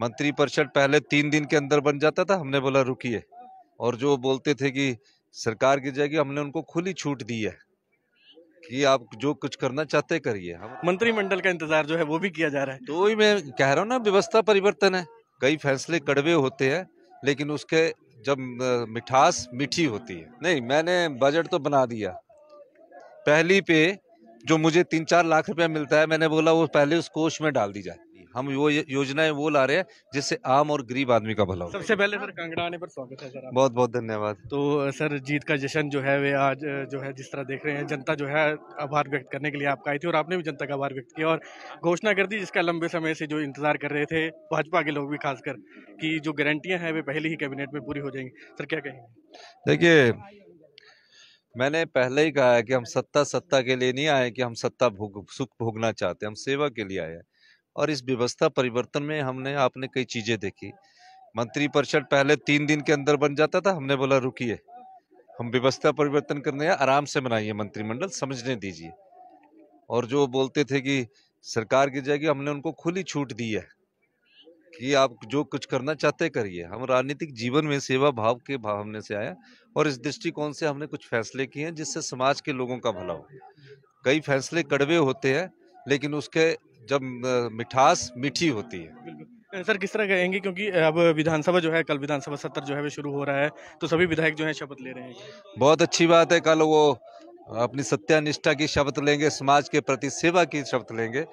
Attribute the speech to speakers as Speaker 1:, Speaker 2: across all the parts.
Speaker 1: मंत्रिपरिषद पहले तीन दिन के अंदर बन जाता था हमने बोला रुकिए और जो बोलते थे कि सरकार की जाएगी हमने उनको खुली छूट दी है कि आप जो कुछ करना चाहते करिए हम
Speaker 2: मंत्रिमंडल का इंतजार जो है वो भी किया जा रहा
Speaker 1: है तो ही मैं कह रहा हूँ ना व्यवस्था परिवर्तन है कई फैसले कड़वे होते हैं लेकिन उसके जब मिठास मीठी होती है नहीं मैंने बजट तो बना दिया पहली पे जो मुझे तीन चार लाख रुपया मिलता है मैंने बोला वो पहले उस कोष में डाल दी जाए हम वो योजनाएं वो
Speaker 2: ला रहे हैं जिससे आम और गरीब आदमी का भला हो सबसे पहले सर कांगड़ा आने पर स्वागत है सर बहुत बहुत धन्यवाद तो सर जीत का जश्न जो है वे आज जो है जिस तरह देख रहे हैं जनता जो है आभार व्यक्त करने के लिए आपका आई थी और आपने भी जनता का आभार व्यक्त किया और घोषणा कर दी जिसका लंबे समय से जो इंतजार कर रहे थे भाजपा के लोग भी खासकर की जो गारंटियाँ हैं वे पहले ही कैबिनेट में पूरी हो जाएंगी सर क्या कहेंगे
Speaker 1: देखिए मैंने पहले ही कहा है कि हम सत्ता सत्ता के लिए नहीं आए कि हम सत्ता भोग सुख भोगना चाहते हम सेवा के लिए आए हैं और इस व्यवस्था परिवर्तन में हमने आपने कई चीजें देखी मंत्री परिषद पहले तीन दिन के अंदर बन जाता था हमने बोला रुकिए हम व्यवस्था परिवर्तन करने आराम से बनाइए मंत्रिमंडल समझने दीजिए और जो बोलते थे कि सरकार की जाएगी हमने उनको खुली छूट दी है कि आप जो कुछ करना चाहते करिए हम राजनीतिक जीवन में सेवा भाव के भावने से आया और इस दृष्टिकोण से हमने कुछ फैसले किए हैं जिससे समाज के लोगों का भला हो कई फैसले कड़वे होते हैं लेकिन उसके जब मिठास मीठी होती है
Speaker 2: सर किस तरह कहेंगे क्योंकि अब विधानसभा जो है कल विधानसभा सत्र जो है वो शुरू हो रहा है तो सभी विधायक जो है शपथ ले रहे हैं
Speaker 1: बहुत अच्छी बात है कल वो अपनी सत्यानिष्ठा की शपथ लेंगे समाज के प्रति सेवा की शपथ लेंगे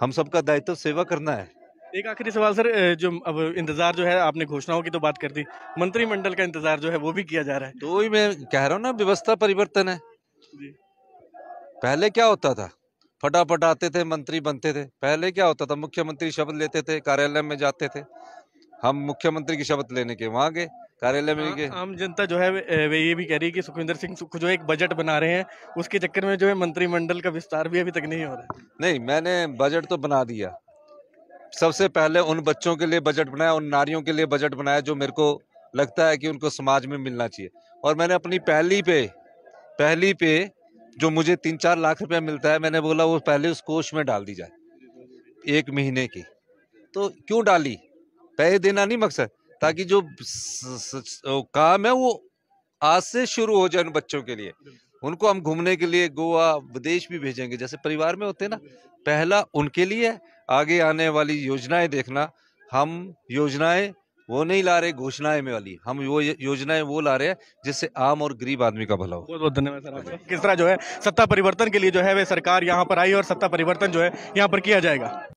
Speaker 1: हम सबका दायित्व सेवा करना है
Speaker 2: एक आखिरी सवाल सर जो अब इंतजार जो है आपने घोषणाओं की तो बात कर दी मंत्रिमंडल का इंतजार जो है वो भी किया जा रहा है तो ही मैं कह रहा हूँ ना व्यवस्था परिवर्तन है
Speaker 1: जी। पहले क्या होता था फटाफट आते थे मंत्री बनते थे पहले क्या होता था मुख्यमंत्री शपथ लेते थे कार्यालय
Speaker 2: में जाते थे हम मुख्यमंत्री की शपथ लेने के वहाँ गए कार्यालय में हाँ, गए आम जनता जो है वे ये भी कह रही है कि सुखविंदर सिंह जो एक बजट बना रहे हैं उसके चक्कर में जो है मंत्रिमंडल का विस्तार भी अभी तक नहीं हो रहा नहीं मैंने बजट तो बना दिया सबसे पहले उन
Speaker 1: बच्चों के लिए बजट बनाया उन नारियों के लिए बजट बनाया जो मेरे को लगता है कि उनको समाज में मिलना चाहिए और मैंने अपनी पहली पे पहली पे जो मुझे तीन चार लाख रुपया मिलता है मैंने बोला वो पहले उस कोष में डाल दी जाए एक महीने की तो क्यों डाली पैसे देना नहीं मकसद ताकि जो काम है वो आज से शुरू हो जाए उन बच्चों के लिए उनको हम घूमने के लिए गोवा विदेश भी भेजेंगे जैसे परिवार में होते हैं ना पहला उनके लिए आगे आने वाली योजनाएं देखना हम योजनाएं वो नहीं ला रहे घोषणाएं में वाली हम वो योजनाएं वो ला रहे हैं जिससे आम और गरीब आदमी का भला हो
Speaker 2: बहुत बहुत धन्यवाद सर किस तरह जो है सत्ता परिवर्तन के लिए जो है वे सरकार यहाँ पर आई और सत्ता परिवर्तन जो है यहाँ पर किया जाएगा